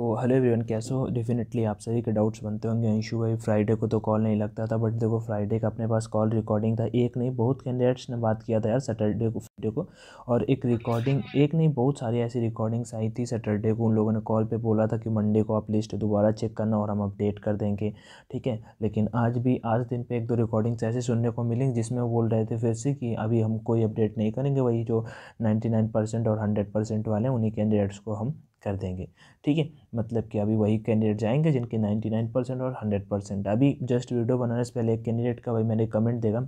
तो hello everyone कैसे हो डेफिनेटली आप सभी के डाउट्स बनते होंगे अंशु भाई फ्राइडे को तो कॉल नहीं लगता था बट देखो फ्राइडे का अपने पास कॉल रिकॉर्डिंग था एक नहीं बहुत कैंडिडेट्स ने बात किया था यार सैटरडे को फ्राइडे को और एक रिकॉर्डिंग एक नहीं बहुत सारी ऐसी रिकॉर्डिंग्स आई थी सैटरडे को उन लोगों ने कॉल पर बोला था कि मंडे को आप लिस्ट दोबारा चेक करना और हम अपडेट कर देंगे ठीक है लेकिन आज भी आज दिन पर एक दो रिकॉर्डिंग्स ऐसे सुनने को मिली जिसमें बोल रहे थे फिर से कि अभी हम कोई अपडेट नहीं करेंगे वही जो नाइन्टी और हंड्रेड वाले उन्हीं कैंडिडेट्स को हम कर देंगे ठीक है मतलब कि अभी वही कैंडिडेट जाएंगे जिनके नाइन्टी नाइन परसेंट और हंड्रेड परसेंट अभी जस्ट वीडियो बनाने से पहले एक कैंडिडेट का भाई मैंने कमेंट देगा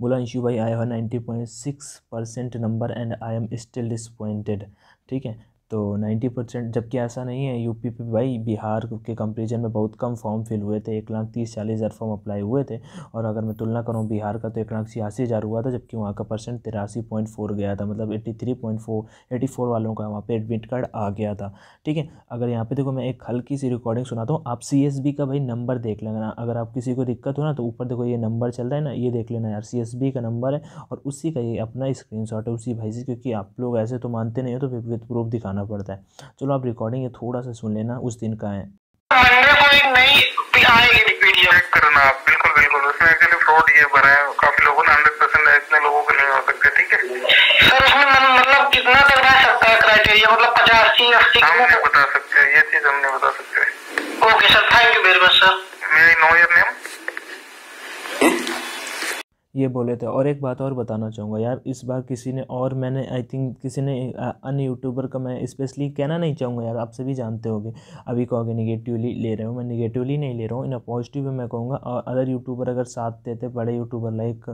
बोला इंशू भाई I have ninety point six percent number and I am still disappointed ठीक है तो नाइन्टी परसेंट जबकि ऐसा नहीं है यूपी पे भाई बिहार के कंपेरिजन में बहुत कम फॉर्म फिल हुए थे एक लाख तीस चालीस हज़ार फॉर्म अप्लाई हुए थे और अगर मैं तुलना करूँ बिहार का तो एक लाख छियासी हज़ार हुआ था जबकि वहाँ का परसेंट तिरासी पॉइंट फोर गया था मतलब eighty three point four eighty four वालों का वहाँ पर एडमिट कार्ड आ गया था ठीक है अगर यहाँ पर देखो मैं एक हल्की सी रिकॉर्डिंग सुनाता हूँ आप सी एस बी का भाई नंबर देख लेना अगर आप किसी को दिक्कत हो ना तो ऊपर देखो ये नंबर चल रहा है ना ये देख लेना यार सी एस बी का नंबर है और उसी का ये अपना स्क्रीन शॉट है उसी भाई से क्योंकि आप लोग ऐसे तो मानते नहीं हो तो विपरीत प्रूफ दिखाना करना पड़ता है चलो आप रिकॉर्डिंग थोड़ा सा सुन लेना उस दिन का है तो नहीं हो सकते मतलब कितना तक तो रह सकता है क्राइटेरिया मतलब अस्सी तो- बता सकते ये चीज हम नहीं बता सकते okay sir thank you very much sir मेरी नो योर नेम ये बोले थे और एक बात और बताना चाहूँगा यार इस बार किसी ने और मैंने आई थिंक किसी ने अन्य यूट्यूबर का मैं स्पेशली कहना नहीं चाहूँगा यार आप सभी जानते होगे अभी कहोगे निगेटिवली ले रहे हो मैं निगेटिवली नहीं ले रहा हूँ इन पॉजिटिव मैं कहूँगा और अदर यूट्यूबर अगर साथ देते बड़े यूट्यूबर लाइक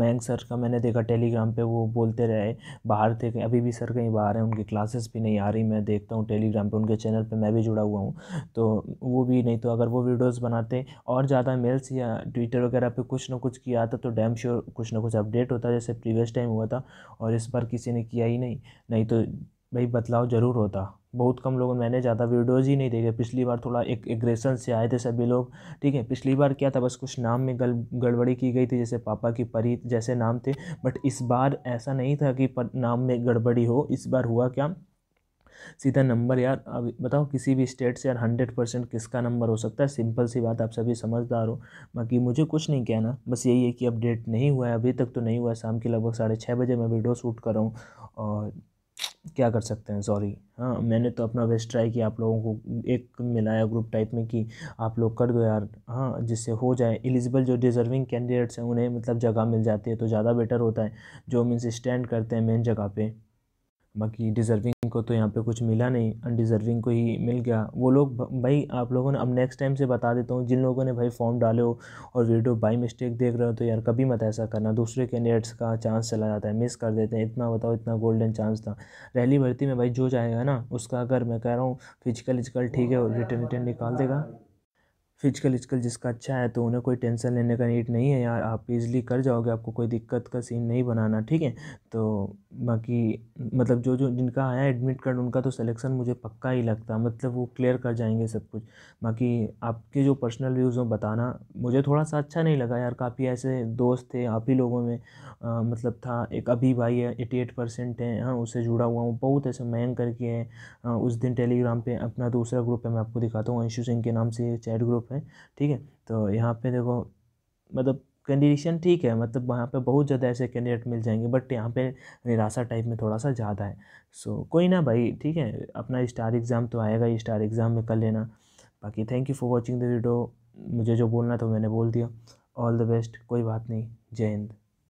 मैंग सर का मैंने देखा टेलीग्राम पर वो बोलते रहे बाहर थे अभी भी सर कहीं बाहर हैं उनकी क्लासेस भी नहीं आ रही मैं देखता हूँ टेलीग्राम पर उनके चैनल पर मैं भी जुड़ा हुआ हूँ तो वो भी नहीं तो अगर वो वीडियोज़ बनाते और ज़्यादा मेल्स या ट्विटर वगैरह पर कुछ ना कुछ किया आता तो डैम श्योर कुछ ना कुछ अपडेट होता जैसे प्रीवियस टाइम हुआ था और इस बार किसी ने किया ही नहीं नहीं तो भाई बदलाव ज़रूर होता बहुत कम लोगों मैंने ज़्यादा वीडियोज़ ही नहीं देखे पिछली बार थोड़ा एक एग्रेशन से आए थे सभी लोग ठीक है पिछली बार क्या था बस कुछ नाम में गल गड़बड़ी की गई थी जैसे पापा की परी जैसे नाम थे बट इस बार ऐसा नहीं था कि पर नाम में गड़बड़ी हो इस बार हुआ क्या सीधा नंबर यार अब बताओ किसी भी स्टेट से यार हंड्रेड परसेंट किसका नंबर हो सकता है सिंपल सी बात आप सभी समझदार हो बाकी मुझे कुछ नहीं कहना बस यही है कि अपडेट नहीं हुआ है अभी तक तो नहीं हुआ है शाम के लगभग साढ़े छः बजे मैं वीडियो शूट कर रहा हूँ और क्या कर सकते हैं सॉरी हाँ मैंने तो अपना बेस्ट ट्राई किया आप लोगों को एक मिलाया ग्रुप टाइप में कि आप लोग कर दो यार हाँ जिससे हो जाए एलिजिबल जो डिज़र्विंग कैंडिडेट्स हैं उन्हें मतलब जगह मिल जाती है तो ज़्यादा बेटर होता है जो मीन्स स्टैंड करते हैं मेन जगह पे बाकी डिज़र्विंग को तो यहाँ पे कुछ मिला नहीं अनडिज़र्विंग को ही मिल गया वो लोग भाई आप लोगों ने अब नेक्स्ट टाइम से बता देता हूँ जिन लोगों ने भाई फॉर्म डाले हो और वीडियो बाई मिस्टेक देख रहे हो तो यार कभी मत ऐसा करना दूसरे कैंडिडेट्स का चांस चला जाता है मिस कर देते हैं इतना बताओ इतना गोल्डन चांस था रैली भर्ती में भाई जो जाएगा ना उसका अगर मैं कह रहा हूँ फिजिकल विजिकल ठीक है रिटर्न रिटर्न निकाल देगा फिजिकल स्किल जिसका अच्छा है तो उन्हें कोई टेंसन लेने का नीड नहीं है यार आप इजली कर जाओगे आपको कोई दिक्कत का सीन नहीं बनाना ठीक है तो बाकी मतलब जो जो जिनका आया एडमिट कार्ड उनका तो सिलेक्शन मुझे पक्का ही लगता मतलब वो क्लियर कर जाएंगे सब कुछ बाकी आपके जो पर्सनल व्यूज़ हों बताना मुझे थोड़ा सा अच्छा नहीं लगा यार काफ़ी ऐसे दोस्त थे आप ही लोगों में आ, मतलब था एक अभी भाई है एटी एट परसेंट है हाँ उससे जुड़ा हुआ हूँ बहुत ऐसे मैंग करके है उस दिन टेलीग्राम पर अपना दूसरा ग्रुप है मैं आपको दिखाता हूँ अंशु सिंह के नाम से चैट ग्रुप यूरोप है ठीक है तो यहाँ पे देखो मतलब कंडीशन ठीक है मतलब वहाँ पे बहुत ज़्यादा ऐसे कैंडिडेट मिल जाएंगे बट यहाँ पे निराशा टाइप में थोड़ा सा ज़्यादा है सो so, कोई ना भाई ठीक है अपना स्टार एग्ज़ाम तो आएगा ही स्टार एग्ज़ाम में कर लेना बाकी thank you for watching the video मुझे जो बोलना था मैंने बोल दिया ऑल द बेस्ट कोई बात नहीं जय हिंद